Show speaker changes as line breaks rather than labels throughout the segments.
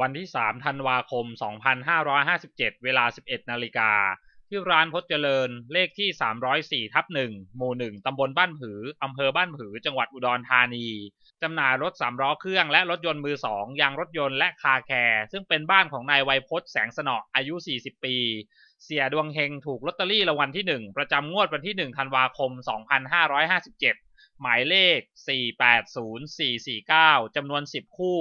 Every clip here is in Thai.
วันที่ 3 ธันวาคม 2557 เวลา 11 นาฬิกา ที่ร้านพจเจริญ เลขที่ 304 ทับ 1 หมู่ 1 ตำบลบ้านผือ อำเภอบ้านผือ จังหวัดอุดรธานี จำหน่ายรถสามล้อเครื่องและรถยนต์มือสองยางรถยนต์และคาแคร์ ซึ่งเป็นบ้านของนายวัยพจน์แสงสนออายุ 40 ปี เสียดวงเฮง ถูกลอตเตอรี่รางวัลที่ 1 ประจำงวดวันที่ 1 ธันวาคม 2557 หมายเลข 480449 จำนวน 10 คู่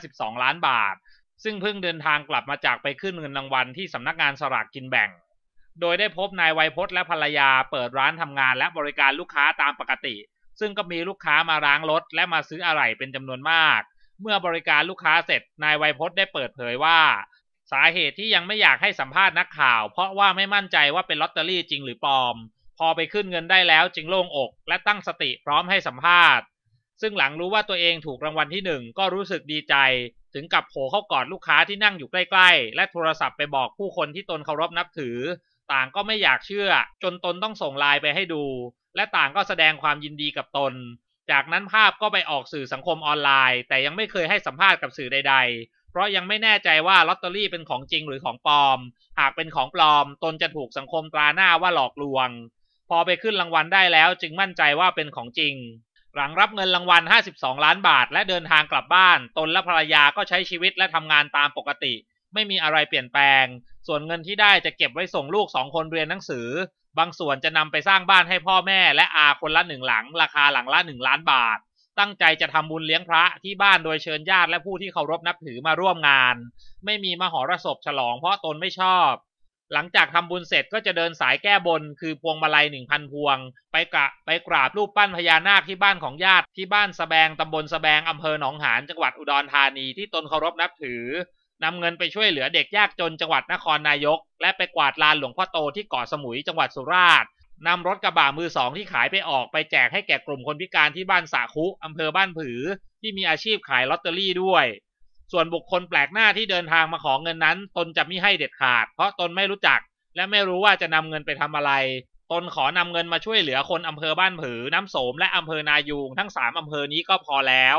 52 ล้านบาท ซึ่งเพิ่งเดินทางกลับมาจากไปขึ้นเงินรางวัลที่สำนักงานสลากกินแบ่ง โดยได้พบนายไวยพจน์และภรรยาเปิดร้านทำงานและบริการลูกค้าตามปกติ ซึ่งก็มีลูกค้ามาล้างรถและมาซื้ออะไหล่เป็นจำนวนมาก เมื่อบริการลูกค้าเสร็จนายไวยพจน์ได้เปิดเผยว่า สาเหตุที่ยังไม่อยากให้สัมภาษณ์นักข่าว เพราะว่าไม่มั่นใจว่าเป็นลอตเตอรี่จริงหรือปลอม พอไปขึ้นเงินได้แล้วจึงโล่งอก และตั้งสติพร้อมให้สัมภาษณ์ซึ่งหลังรู้ว่าตัวเองถูกรางวัลที่หนึ่งก็รู้สึกดีใจ ถึงกับโผล่เข้ากอดลูกค้าที่นั่งอยู่ใกล้ๆ และโทรศัพท์ไปบอกผู้คนที่ตนเคารพนับถือ ต่างก็ไม่อยากเชื่อ จนตนต้องส่งไลน์ไปให้ดู และต่างก็แสดงความยินดีกับตน จากนั้นภาพก็ไปออกสื่อสังคมออนไลน์ แต่ยังไม่เคยให้สัมภาษณ์กับสื่อใดๆ เพราะยังไม่แน่ใจว่าลอตเตอรี่เป็นของจริงหรือของปลอม หากเป็นของปลอม ตนจะถูกสังคมตราหน้าว่าหลอกลวง พอไปขึ้นรางวัลได้แล้ว จึงมั่นใจว่าเป็นของจริงหลังรับเงินรางวัล 52 ล้านบาท และเดินทางกลับบ้าน ตน และภรรยาก็ใช้ชีวิตและ ทำ งานตามปกติ ไม่มีอะไรเปลี่ยนแปลง ส่วนเงินที่ได้จะเก็บไว้ส่งลูกสองคนเรียนหนังสือ บางส่วนจะ นำ ไปสร้างบ้านให้พ่อแม่และอาคนละหนึ่งหลัง ราคาหลังละหนึ่งล้านบาท ตั้งใจจะทำบุญเลี้ยงพระที่บ้านโดยเชิญญาติและผู้ที่เคารพนับถือมาร่วมงาน ไม่มีมหรสพฉลองเพราะตนไม่ชอบหลังจากทำบุญเสร็จก็จะเดินสายแก้บนคือพวงมาลัยหนึ่งพันพวงไปกะไปกราบรูปปั้นพญานาคที่บ้านของญาติที่บ้านสแบงตำบลสแบงอำเภอหนองหานจังหวัดอุดรธานีที่ตนเคารพนับถือนำเงินไปช่วยเหลือเด็กยากจนจังหวัดนครนายกและไปกวาดลานหลวงพ่อโตที่เกาะสมุยจังหวัดสุราษฎร์นำรถกระบะมือสองที่ขายไปออกไปแจกให้แก่กลุ่มคนพิการที่บ้านสาคุอำเภอบ้านผือที่มีอาชีพขายลอตเตอรี่ด้วยส่วนบุคคลแปลกหน้าที่เดินทางมาของเงินนั้น ตนจะไม่ให้เด็ดขาด เพราะตนไม่รู้จัก และไม่รู้ว่าจะนำเงินไปทำอะไร ตนขอนำเงินมาช่วยเหลือคนอำเภอบ้านผือน้ำโสมและอำเภอนายูงทั้งสามอำเภอนี้ก็พอแล้ว